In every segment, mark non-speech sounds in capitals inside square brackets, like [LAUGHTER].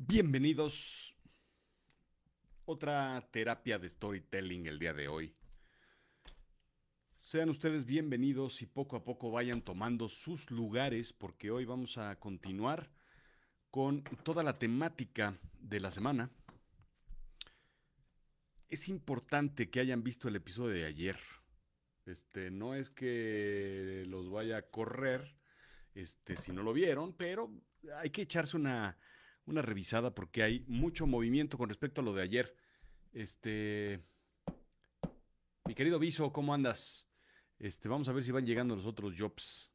Bienvenidos. Otra terapia de storytelling el día de hoy. Sean ustedes bienvenidos y poco a poco vayan tomando sus lugares porque hoy vamos a continuar con toda la temática de la semana. Es importante que hayan visto el episodio de ayer. Este, no es que los vaya a correr, este, si no lo vieron, pero hay que echarse una, una revisada porque hay mucho movimiento con respecto a lo de ayer. Este, mi querido Viso, ¿cómo andas? Este, vamos a ver si van llegando los otros jobs.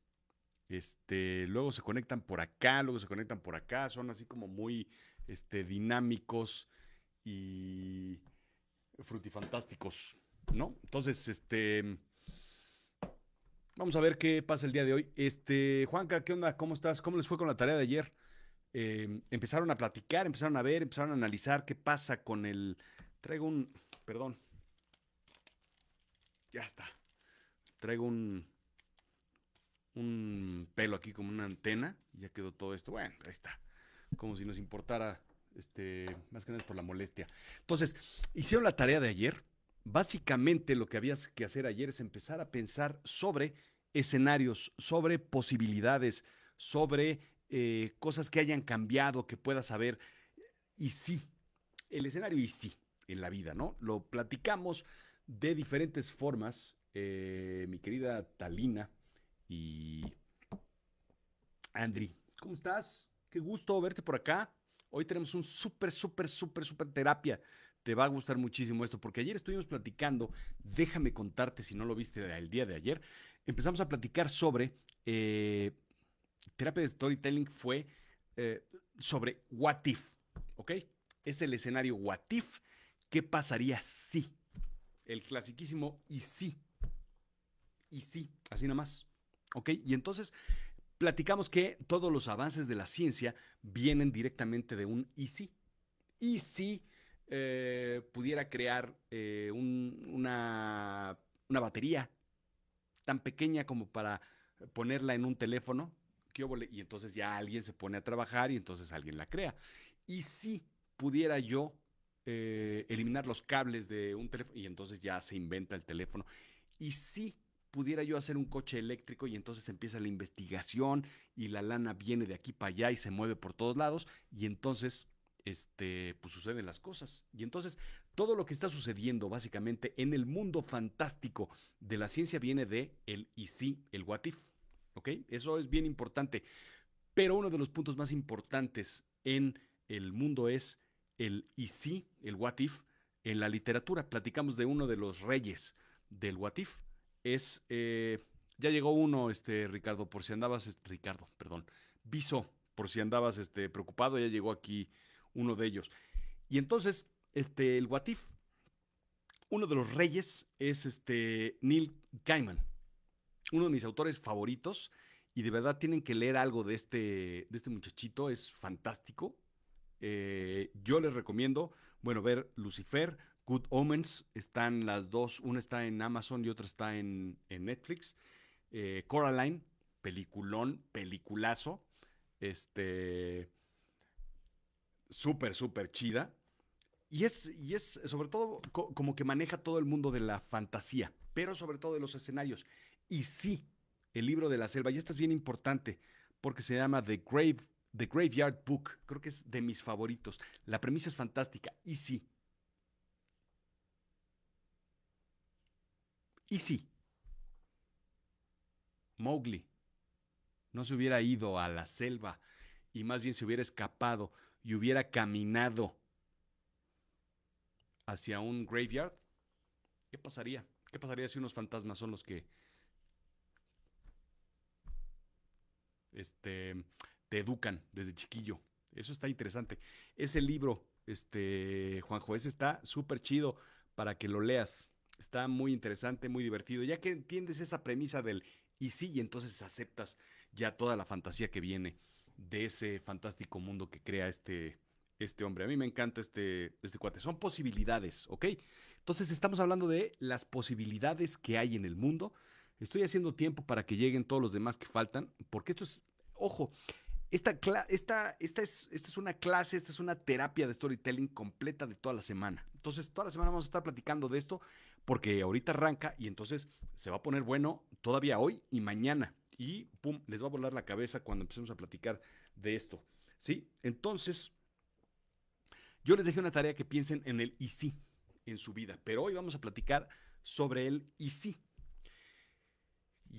Este, luego se conectan por acá, luego se conectan por acá, son así como muy este, dinámicos y frutifantásticos, ¿no? Entonces, este, vamos a ver qué pasa el día de hoy. Este, Juanca, ¿qué onda? ¿Cómo estás? ¿Cómo les fue con la tarea de ayer? Em, empezaron a platicar, empezaron a ver, empezaron a analizar qué pasa con el... Traigo un... Perdón. Ya está. Traigo un... Un pelo aquí como una antena. ya quedó todo esto. Bueno, ahí está. Como si nos importara este, más que nada por la molestia. Entonces, hicieron la tarea de ayer. Básicamente lo que habías que hacer ayer es empezar a pensar sobre escenarios, sobre posibilidades, sobre eh, cosas que hayan cambiado, que puedas saber. Y sí, el escenario y sí, en la vida, ¿no? Lo platicamos de diferentes formas, eh, mi querida Talina y Andri. ¿Cómo estás? Qué gusto verte por acá. Hoy tenemos un súper, súper, súper, súper terapia. Te va a gustar muchísimo esto, porque ayer estuvimos platicando, déjame contarte si no lo viste el día de ayer, empezamos a platicar sobre eh, terapia de storytelling fue eh, sobre what if, ¿ok? Es el escenario what if, ¿qué pasaría si? El clasiquísimo y si. Y si, así nomás. ¿Ok? Y entonces platicamos que todos los avances de la ciencia vienen directamente de un y si. Y si eh, pudiera crear eh, una batería tan pequeña como para ponerla en un teléfono, y entonces ya alguien se pone a trabajar y entonces alguien la crea. Y si pudiera yo eh, eliminar los cables de un teléfono y entonces ya se inventa el teléfono. Y si pudiera yo hacer un coche eléctrico y entonces empieza la investigación y la lana viene de aquí para allá y se mueve por todos lados y entonces este pues suceden las cosas. Y entonces todo lo que está sucediendo básicamente en el mundo fantástico de la ciencia viene de el y si, el what if. Eso es bien importante. Pero uno de los puntos más importantes en el mundo es el y si, el what if, en la literatura. Platicamos de uno de los reyes del what if. Es, eh, ya llegó uno, este, Ricardo, por si andabas, Ricardo, perdón, Viso, por si andabas este, preocupado, ya llegó aquí uno de ellos. Y entonces, este, el what if, uno de los reyes es este Neil Gaiman uno de mis autores favoritos y de verdad tienen que leer algo de este, de este muchachito, es fantástico. Eh, yo les recomiendo, bueno, ver Lucifer, Good Omens, están las dos, una está en Amazon y otra está en, en Netflix. Eh, Coraline, peliculón, peliculazo, este, súper, súper chida. Y es, y es sobre todo como que maneja todo el mundo de la fantasía, pero sobre todo de los escenarios. Y sí, el libro de la selva, y esta es bien importante, porque se llama The, Grave, The Graveyard Book, creo que es de mis favoritos. La premisa es fantástica, y sí. Y sí. Mowgli no se hubiera ido a la selva y más bien se hubiera escapado y hubiera caminado hacia un graveyard, ¿qué pasaría? ¿Qué pasaría si unos fantasmas son los que este, te educan desde chiquillo. Eso está interesante. Ese libro, este, Juanjo, ese está súper chido para que lo leas. Está muy interesante, muy divertido. Ya que entiendes esa premisa del y sí, y entonces aceptas ya toda la fantasía que viene de ese fantástico mundo que crea este, este hombre. A mí me encanta este, este cuate. Son posibilidades, ¿ok? Entonces estamos hablando de las posibilidades que hay en el mundo Estoy haciendo tiempo para que lleguen todos los demás que faltan, porque esto es, ojo, esta, esta, es, es una clase, esta es una terapia de storytelling completa de toda la semana. Entonces, toda la semana vamos a estar platicando de esto, porque ahorita arranca y entonces se va a poner bueno todavía hoy y mañana. Y pum, les va a volar la cabeza cuando empecemos a platicar de esto. ¿Sí? Entonces, yo les dejé una tarea que piensen en el y sí en su vida, pero hoy vamos a platicar sobre el y sí.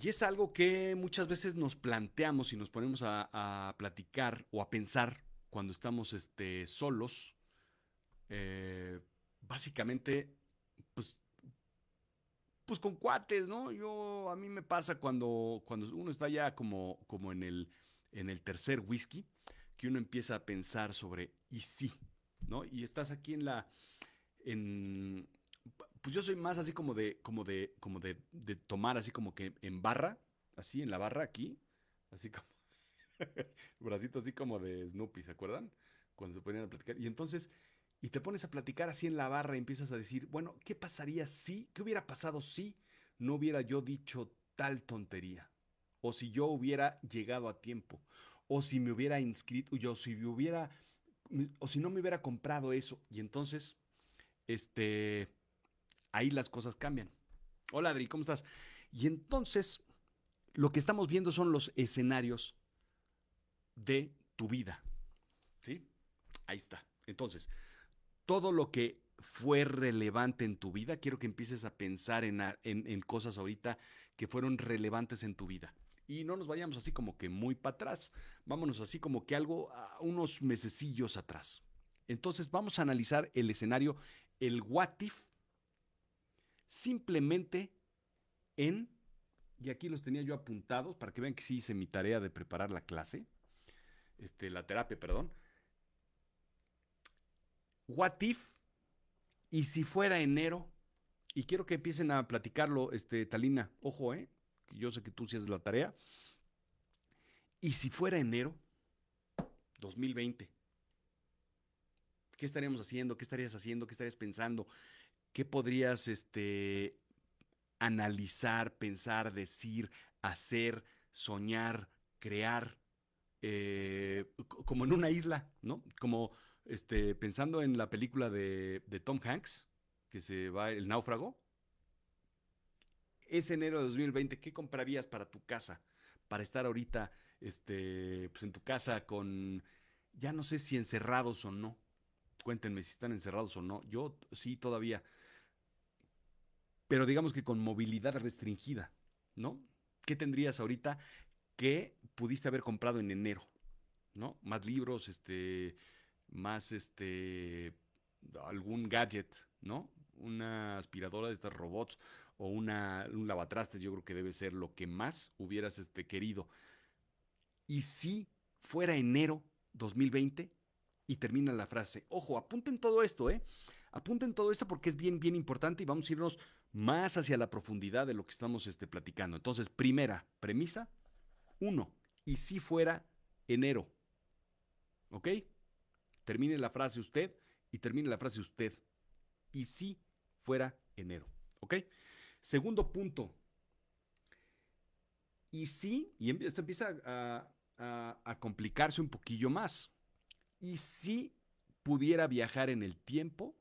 Y es algo que muchas veces nos planteamos y nos ponemos a, platicar o a pensar cuando estamos este, solos. Eh, básicamente, pues, pues con cuates, ¿no? Yo, a mí me pasa cuando, cuando uno está ya como, como en, el, en el tercer whisky, que uno empieza a pensar sobre, y sí, ¿no? Y estás aquí en la, en, pues yo soy más así como de, como de, como de, de tomar así como que en barra, así en la barra aquí, así como, [LAUGHS] bracito así como de Snoopy, ¿se acuerdan? Cuando se ponían a platicar. Y entonces, y te pones a platicar así en la barra y empiezas a decir, bueno, ¿qué pasaría si, qué hubiera pasado si no hubiera yo dicho tal tontería? O si yo hubiera llegado a tiempo, o si me hubiera inscrito, yo si hubiera, o si no me hubiera comprado eso. Y entonces, este Ahí las cosas cambian. Hola Adri, ¿cómo estás? Y entonces, lo que estamos viendo son los escenarios de tu vida. ¿Sí? Ahí está. Entonces, todo lo que fue relevante en tu vida, quiero que empieces a pensar en, cosas ahorita que fueron relevantes en tu vida. Y no nos vayamos así como que muy para atrás, vámonos así como que algo a unos mesecillos atrás. Entonces vamos a analizar el escenario, el what if simplemente en, y aquí los tenía yo apuntados para que vean que sí hice mi tarea de preparar la clase, este, la terapia, perdón. What if, y si fuera enero, y quiero que empiecen a platicarlo, este, Talina, ojo, ¿eh? yo sé que tú sí haces la tarea. ¿Y si fuera enero 2020? ¿Qué estaríamos haciendo? ¿Qué estarías haciendo? ¿Qué estarías pensando? ¿Qué podrías este, analizar, pensar, decir, hacer, soñar, crear? Eh, como en una isla, ¿no? Como este, pensando en la película de, Tom Hanks, que se va El náufrago. Ese enero de 2020, ¿qué comprarías para tu casa? Para estar ahorita este, pues en tu casa con, ya no sé si encerrados o no. Cuéntenme si están encerrados o no. Yo sí todavía pero digamos que con movilidad restringida, ¿no? ¿Qué tendrías ahorita que pudiste haber comprado en enero? ¿No? Más libros, este, más este, algún gadget, ¿no? Una aspiradora de estos robots o una, un lavatrastes, yo creo que debe ser lo que más hubieras este, querido. Y si fuera enero 2020, y termina la frase, ojo, apunten todo esto, ¿eh? Apunten todo esto porque es bien, bien importante y vamos a irnos más hacia la profundidad de lo que estamos este, platicando. Entonces, primera premisa, uno, y si fuera enero, ¿ok? Termine la frase usted y termine la frase usted, y si fuera enero, ¿ok? Segundo punto, y si, y esto empieza a complicarse un poquillo más, y si pudiera viajar en el tiempo,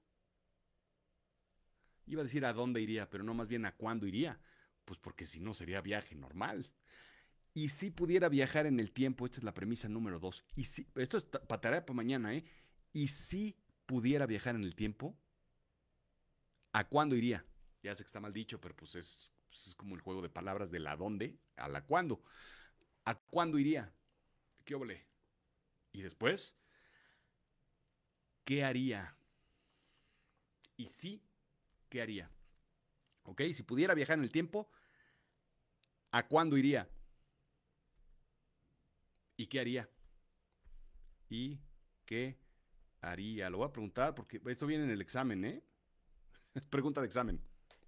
Iba a decir a dónde iría, pero no más bien a cuándo iría, pues porque si no sería viaje normal. Y si pudiera viajar en el tiempo, esta es la premisa número dos. Y si, esto es para para mañana, ¿eh? Y si pudiera viajar en el tiempo, ¿a cuándo iría? Ya sé que está mal dicho, pero pues es, pues como el juego de palabras de la dónde a la cuándo. ¿A cuándo iría? ¿Qué oble? Y después, ¿qué haría? Y si ¿qué haría? ¿Ok? Si pudiera viajar en el tiempo, ¿a cuándo iría? ¿Y qué haría? ¿Y qué haría? Lo voy a preguntar porque esto viene en el examen, ¿eh? [LAUGHS] Es pregunta de examen.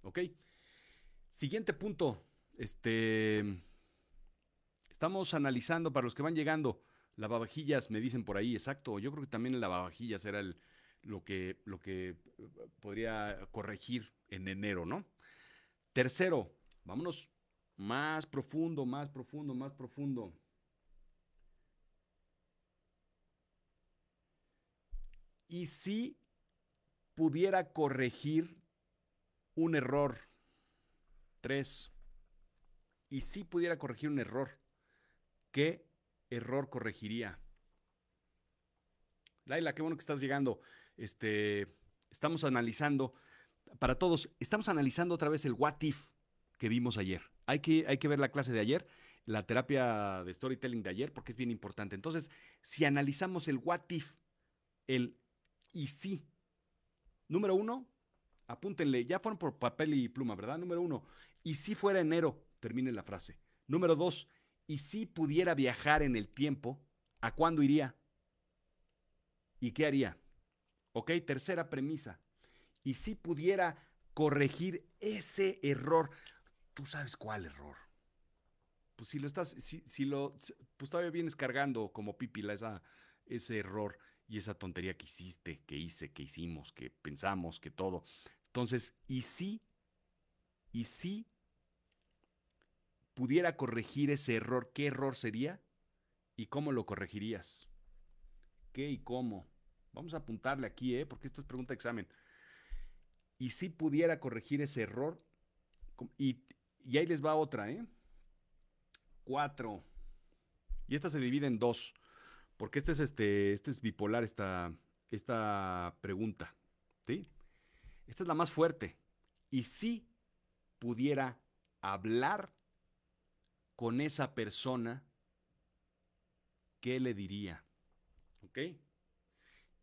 ¿Ok? Siguiente punto. Este. Estamos analizando para los que van llegando. Lavavajillas, me dicen por ahí, exacto. Yo creo que también la lavavajillas era el, lo que, lo que eh, podría corregir en enero, ¿no? Tercero, vámonos más profundo, más profundo, más profundo. ¿Y si pudiera corregir un error? Tres. ¿Y si pudiera corregir un error? ¿Qué error corregiría? Laila, qué bueno que estás llegando este, estamos analizando, para todos, estamos analizando otra vez el what if que vimos ayer. Hay que, hay que ver la clase de ayer, la terapia de storytelling de ayer, porque es bien importante. Entonces, si analizamos el what if, el y si, número uno, apúntenle, ya fueron por papel y pluma, ¿verdad? Número uno, y si fuera enero, termine la frase. Número dos, y si pudiera viajar en el tiempo, ¿a cuándo iría? ¿Y qué haría? Ok, tercera premisa. Y si pudiera corregir ese error, tú sabes cuál error. Pues si lo estás, si, lo, pues todavía vienes cargando como pípila esa, ese error y esa tontería que hiciste, que hice, que hicimos, que pensamos, que todo. Entonces, y si, y si pudiera corregir ese error, ¿qué error sería? ¿Y cómo lo corregirías? ¿Qué y cómo? Vamos a apuntarle aquí, ¿eh? porque esta es pregunta de examen. Y si pudiera corregir ese error, y, ahí les va otra, ¿eh? Cuatro. Y esta se divide en dos, porque este es, este, este, es bipolar esta, esta pregunta, ¿sí? Esta es la más fuerte. Y si pudiera hablar con esa persona, ¿qué le diría? ¿Ok?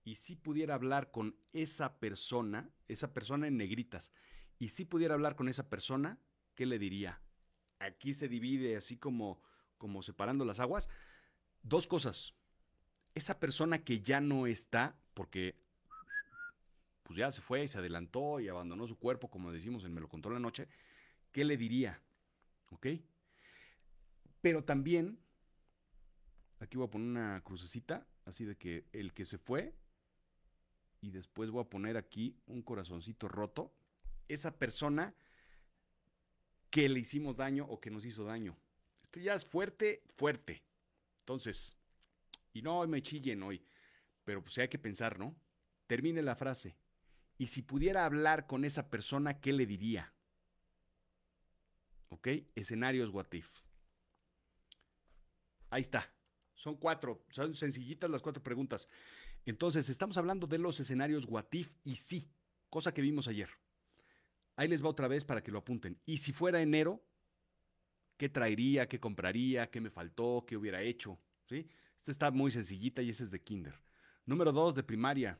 y si pudiera hablar con esa persona, esa persona en negritas, y si pudiera hablar con esa persona, ¿qué le diría? Aquí se divide así como, como separando las aguas. Dos cosas. Esa persona que ya no está, porque pues ya se fue y se adelantó y abandonó su cuerpo, como decimos en Me lo contó la noche, ¿qué le diría? ¿Ok? Pero también, aquí voy a poner una crucecita, así de que el que se fue, y después voy a poner aquí un corazoncito roto, esa persona que le hicimos daño o que nos hizo daño. Este ya es fuerte, fuerte. Entonces, y no me chillen hoy, pero pues hay que pensar, ¿no? Termine la frase. Y si pudiera hablar con esa persona, ¿qué le diría? ¿Ok? Escenarios what if. Ahí está. Son cuatro, son sencillitas las cuatro preguntas. Entonces, estamos hablando de los escenarios watif y sí, cosa que vimos ayer. Ahí les va otra vez para que lo apunten. Y si fuera enero, ¿qué traería? ¿Qué compraría? ¿Qué me faltó? ¿Qué hubiera hecho? ¿Sí? Esta está muy sencillita y ese es de kinder. Número dos, de primaria.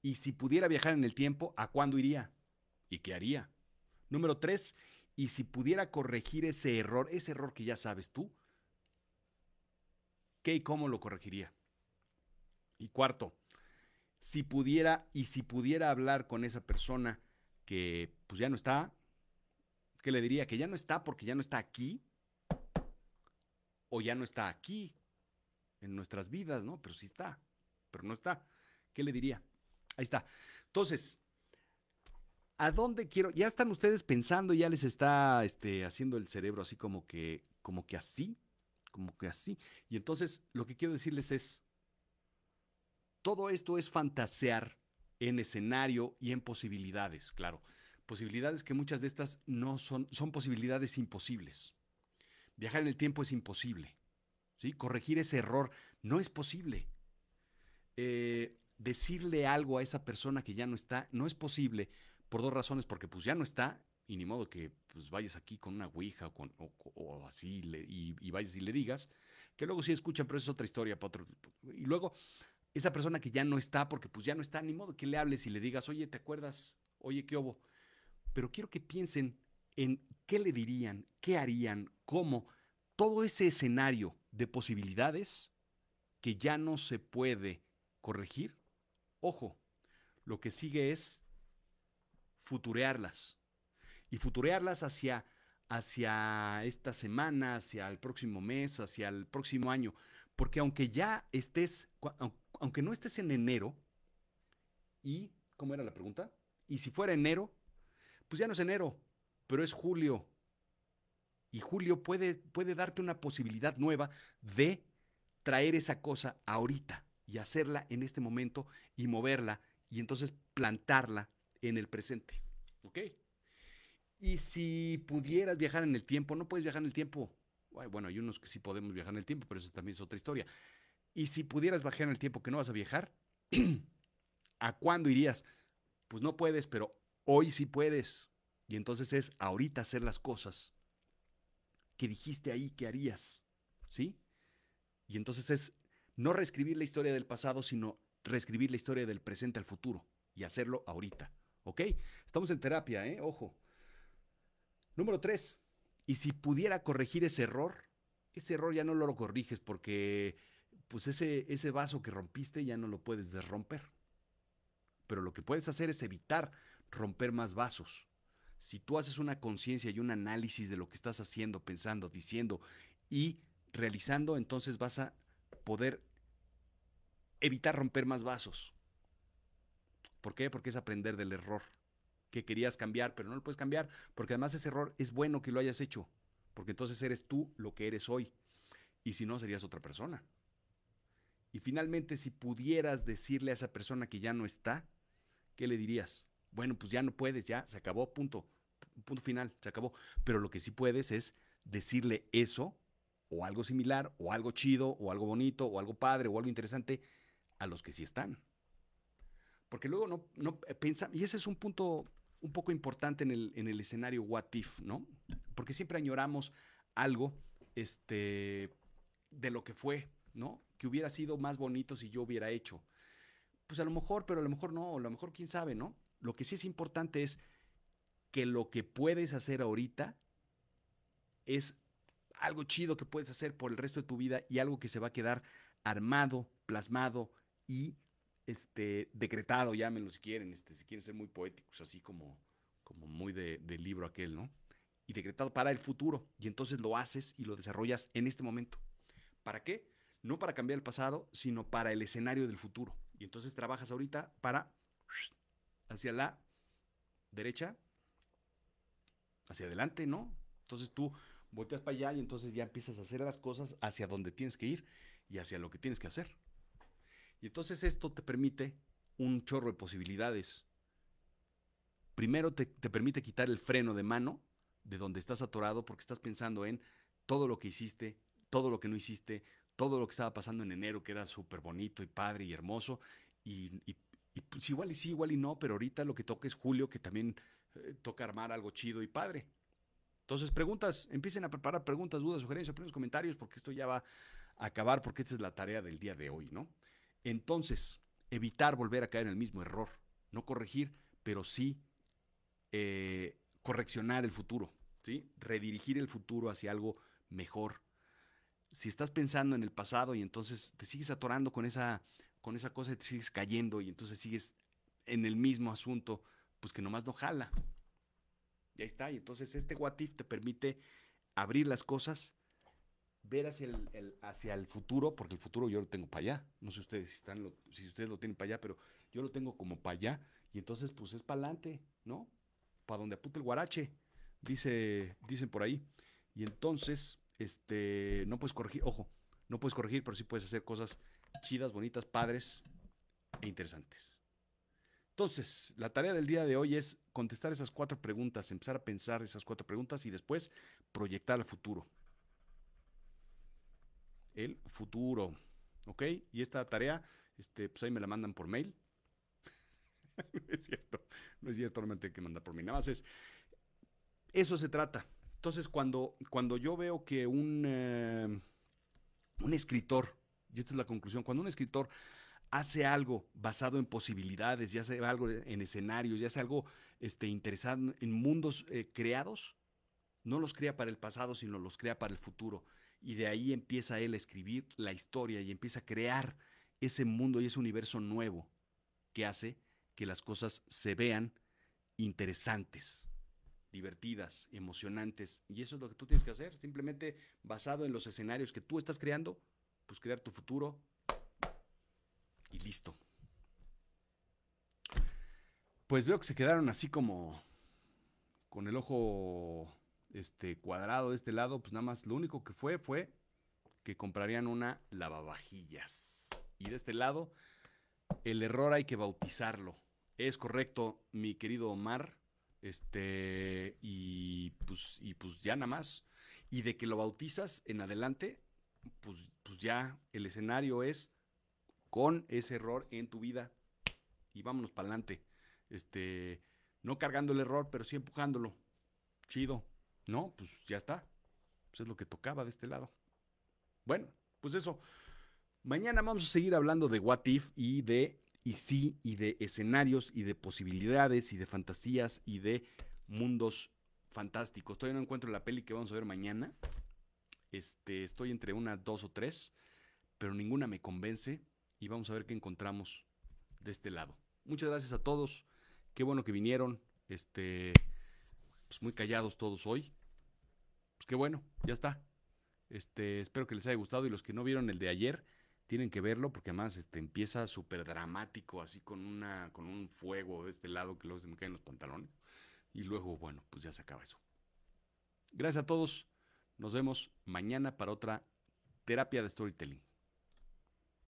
Y si pudiera viajar en el tiempo, ¿a cuándo iría? ¿Y qué haría? Número tres, y si pudiera corregir ese error, ese error que ya sabes tú, ¿qué y cómo lo corregiría? Y cuarto, si pudiera y si pudiera hablar con esa persona que pues ya no está, ¿qué le diría? Que ya no está porque ya no está aquí o ya no está aquí en nuestras vidas, ¿no? Pero sí está, pero no está. ¿Qué le diría? Ahí está. Entonces, ¿a dónde quiero? Ya están ustedes pensando, ya les está este, haciendo el cerebro así como que, como que así, como que así. Y entonces lo que quiero decirles es, todo esto es fantasear en escenario y en posibilidades, claro. Posibilidades que muchas de estas no son, son posibilidades imposibles. Viajar en el tiempo es imposible. ¿sí? Corregir ese error no es posible. Eh, decirle algo a esa persona que ya no está no es posible por dos razones, porque pues ya no está y ni modo que pues, vayas aquí con una ouija o, con, así y, vayas y le digas, que luego sí escuchan, pero es otra historia. Para otro, y luego esa persona que ya no está, porque pues ya no está, ni modo que le hables y le digas, oye, ¿te acuerdas? Oye, ¿qué hubo? Pero quiero que piensen en qué le dirían, qué harían, cómo, todo ese escenario de posibilidades que ya no se puede corregir. Ojo, lo que sigue es futurearlas. Y futurearlas hacia, hacia esta semana, hacia el próximo mes, hacia el próximo año. Porque aunque ya estés, aunque no estés en enero, y, ¿cómo era la pregunta? Y si fuera enero, pues ya no es enero, pero es julio. Y julio puede, puede darte una posibilidad nueva de traer esa cosa ahorita y hacerla en este momento y moverla y entonces plantarla en el presente. ¿Ok? Y si pudieras viajar en el tiempo, no puedes viajar en el tiempo bueno, hay unos que sí podemos viajar en el tiempo, pero eso también es otra historia. Y si pudieras bajar en el tiempo que no vas a viajar, [CLEARS THROAT] ¿a cuándo irías? Pues no puedes, pero hoy sí puedes. Y entonces es ahorita hacer las cosas que dijiste ahí que harías, ¿sí? Y entonces es no reescribir la historia del pasado, sino reescribir la historia del presente al futuro y hacerlo ahorita, ¿ok? Estamos en terapia, ¿eh? Ojo. Número tres, y si pudiera corregir ese error, ese error ya no lo corriges porque pues ese, ese vaso que rompiste ya no lo puedes desromper. Pero lo que puedes hacer es evitar romper más vasos. Si tú haces una conciencia y un análisis de lo que estás haciendo, pensando, diciendo y realizando, entonces vas a poder evitar romper más vasos. ¿Por qué? Porque es aprender del error que querías cambiar, pero no lo puedes cambiar, porque además ese error es bueno que lo hayas hecho, porque entonces eres tú lo que eres hoy, y si no, serías otra persona. Y finalmente, si pudieras decirle a esa persona que ya no está, ¿qué le dirías? Bueno, pues ya no puedes, ya se acabó, punto, punto final, se acabó. Pero lo que sí puedes es decirle eso, o algo similar, o algo chido, o algo bonito, o algo padre, o algo interesante, a los que sí están. Porque luego no, no eh, piensa, y ese es un punto un poco importante en el, en el escenario what if, ¿no? Porque siempre añoramos algo este, de lo que fue, ¿no? Que hubiera sido más bonito si yo hubiera hecho. Pues a lo mejor, pero a lo mejor no, a lo mejor quién sabe, ¿no? Lo que sí es importante es que lo que puedes hacer ahorita es algo chido que puedes hacer por el resto de tu vida y algo que se va a quedar armado, plasmado y este, decretado, llámenlo si quieren, este, si quieren ser muy poéticos, así como, como muy de, de libro aquel, ¿no? Y decretado para el futuro. Y entonces lo haces y lo desarrollas en este momento. ¿Para qué? No para cambiar el pasado, sino para el escenario del futuro. Y entonces trabajas ahorita para hacia la derecha, hacia adelante, ¿no? Entonces tú volteas para allá y entonces ya empiezas a hacer las cosas hacia donde tienes que ir y hacia lo que tienes que hacer. Y entonces esto te permite un chorro de posibilidades. Primero te, permite quitar el freno de mano de donde estás atorado porque estás pensando en todo lo que hiciste, todo lo que no hiciste, todo lo que estaba pasando en enero que era súper bonito y padre y hermoso. Y, pues igual y sí, igual y no, pero ahorita lo que toca es julio que también eh, toca armar algo chido y padre. Entonces, preguntas, empiecen a preparar preguntas, dudas, sugerencias, primeros comentarios, porque esto ya va a acabar, porque esta es la tarea del día de hoy, ¿no? Entonces, evitar volver a caer en el mismo error, no corregir, pero sí eh, correccionar el futuro, ¿sí? redirigir el futuro hacia algo mejor. Si estás pensando en el pasado y entonces te sigues atorando con esa, con esa cosa y te sigues cayendo y entonces sigues en el mismo asunto, pues que nomás no jala. Ya está, y entonces este what if te permite abrir las cosas ver hacia el, hacia el futuro, porque el futuro yo lo tengo para allá. No sé ustedes si, están si ustedes lo tienen para allá, pero yo lo tengo como para allá. Y entonces, pues es para adelante, ¿no? Para donde apunta el guarache, dice, dicen por ahí. Y entonces, este, no puedes corregir, ojo, no puedes corregir, pero sí puedes hacer cosas chidas, bonitas, padres e interesantes. Entonces, la tarea del día de hoy es contestar esas cuatro preguntas, empezar a pensar esas cuatro preguntas y después proyectar al futuro el futuro. ¿Ok? Y esta tarea, este, pues ahí me la mandan por mail. [LAUGHS] no es cierto, no es cierto, realmente que mandar por mail. Nada más es, eso se trata. Entonces, cuando, cuando yo veo que un, eh, un escritor, y esta es la conclusión, cuando un escritor hace algo basado en posibilidades, ya hace algo en escenarios, ya hace algo este, interesado en mundos eh, creados, no los crea para el pasado, sino los crea para el futuro y de ahí empieza él a escribir la historia y empieza a crear ese mundo y ese universo nuevo que hace que las cosas se vean interesantes, divertidas, emocionantes. Y eso es lo que tú tienes que hacer, simplemente basado en los escenarios que tú estás creando, pues crear tu futuro y listo. Pues veo que se quedaron así como con el ojo este cuadrado de este lado, pues nada más lo único que fue fue que comprarían una lavavajillas. Y de este lado, el error hay que bautizarlo. Es correcto, mi querido Omar. Este, y pues, y pues ya nada más. Y de que lo bautizas en adelante, pues, pues ya el escenario es con ese error en tu vida. Y vámonos para adelante. Este, no cargando el error, pero sí empujándolo. Chido. No, pues ya está. Pues es lo que tocaba de este lado. Bueno, pues eso. Mañana vamos a seguir hablando de What If y de y sí y de escenarios y de posibilidades y de fantasías y de mundos fantásticos. Todavía no encuentro la peli que vamos a ver mañana. Este, estoy entre una, dos o tres, pero ninguna me convence y vamos a ver qué encontramos de este lado. Muchas gracias a todos. Qué bueno que vinieron. Este, pues muy callados todos hoy qué bueno, ya está. Este, espero que les haya gustado y los que no vieron el de ayer tienen que verlo porque además este, empieza súper dramático, así con, una, con un fuego de este lado que luego se me caen los pantalones. Y luego, bueno, pues ya se acaba eso. Gracias a todos. Nos vemos mañana para otra terapia de storytelling.